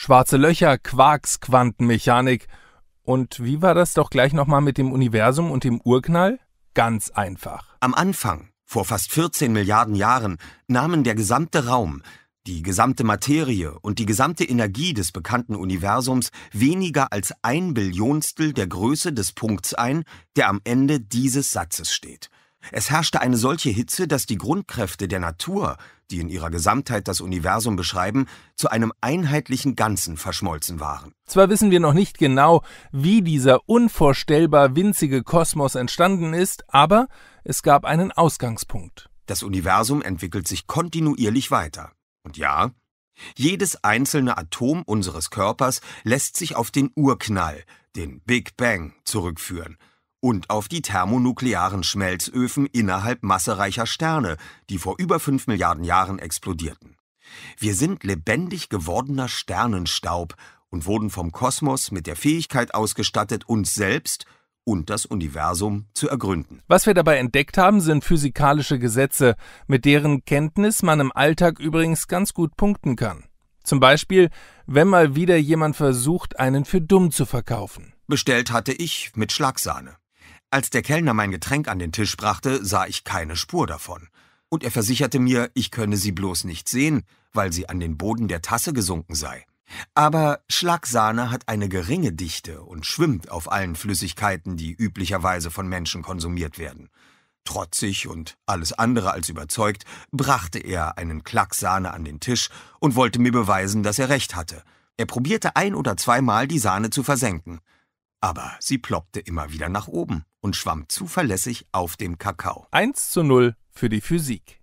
schwarze Löcher, Quarks, Quantenmechanik. Und wie war das doch gleich nochmal mit dem Universum und dem Urknall? Ganz einfach. Am Anfang, vor fast 14 Milliarden Jahren, nahmen der gesamte Raum, die gesamte Materie und die gesamte Energie des bekannten Universums weniger als ein Billionstel der Größe des Punkts ein, der am Ende dieses Satzes steht. Es herrschte eine solche Hitze, dass die Grundkräfte der Natur, die in ihrer Gesamtheit das Universum beschreiben, zu einem einheitlichen Ganzen verschmolzen waren. Zwar wissen wir noch nicht genau, wie dieser unvorstellbar winzige Kosmos entstanden ist, aber es gab einen Ausgangspunkt. Das Universum entwickelt sich kontinuierlich weiter. Und ja, jedes einzelne Atom unseres Körpers lässt sich auf den Urknall, den Big Bang, zurückführen – und auf die thermonuklearen Schmelzöfen innerhalb massereicher Sterne, die vor über fünf Milliarden Jahren explodierten. Wir sind lebendig gewordener Sternenstaub und wurden vom Kosmos mit der Fähigkeit ausgestattet, uns selbst und das Universum zu ergründen. Was wir dabei entdeckt haben, sind physikalische Gesetze, mit deren Kenntnis man im Alltag übrigens ganz gut punkten kann. Zum Beispiel, wenn mal wieder jemand versucht, einen für dumm zu verkaufen. Bestellt hatte ich mit Schlagsahne. Als der Kellner mein Getränk an den Tisch brachte, sah ich keine Spur davon. Und er versicherte mir, ich könne sie bloß nicht sehen, weil sie an den Boden der Tasse gesunken sei. Aber Schlagsahne hat eine geringe Dichte und schwimmt auf allen Flüssigkeiten, die üblicherweise von Menschen konsumiert werden. Trotzig und alles andere als überzeugt, brachte er einen Klack Sahne an den Tisch und wollte mir beweisen, dass er recht hatte. Er probierte ein oder zweimal, die Sahne zu versenken. Aber sie ploppte immer wieder nach oben und schwamm zuverlässig auf dem Kakao. 1 zu 0 für die Physik.